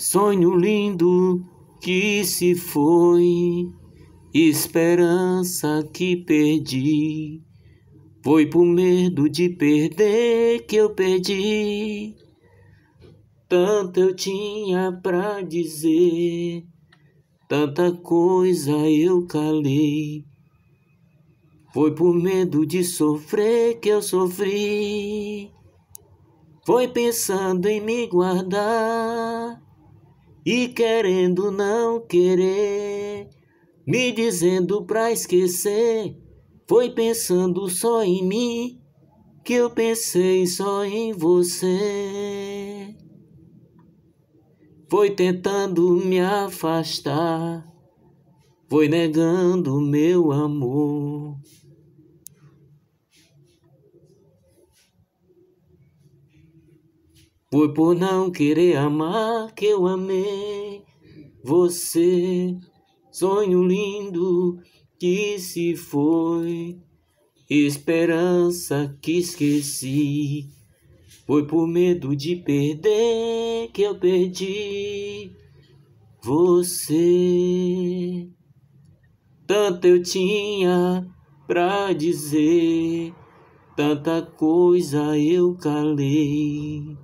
Sonho lindo que se foi, esperança que perdi. Foi por medo de perder que eu perdi. Tanto eu tinha pra dizer, tanta coisa eu calei. Foi por medo de sofrer que eu sofri. Foi pensando em me guardar e querendo não querer, me dizendo pra esquecer, foi pensando só em mim, que eu pensei só em você. Foi tentando me afastar, foi negando meu amor. Foi por não querer amar que eu amei você. Sonho lindo que se foi, esperança que esqueci. Foi por medo de perder que eu perdi você. Tanto eu tinha pra dizer, tanta coisa eu calei.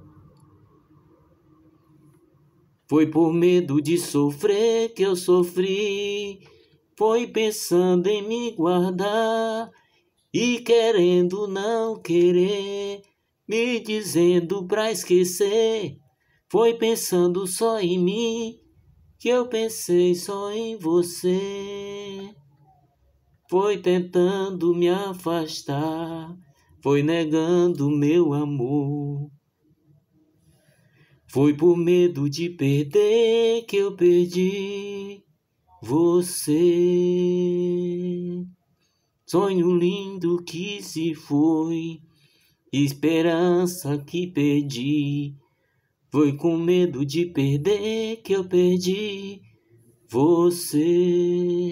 Foi por medo de sofrer que eu sofri, foi pensando em me guardar e querendo não querer, me dizendo pra esquecer. Foi pensando só em mim que eu pensei só em você. Foi tentando me afastar, foi negando meu amor. Foi por medo de perder que eu perdi você. Sonho lindo que se foi, esperança que perdi. Foi com medo de perder que eu perdi você.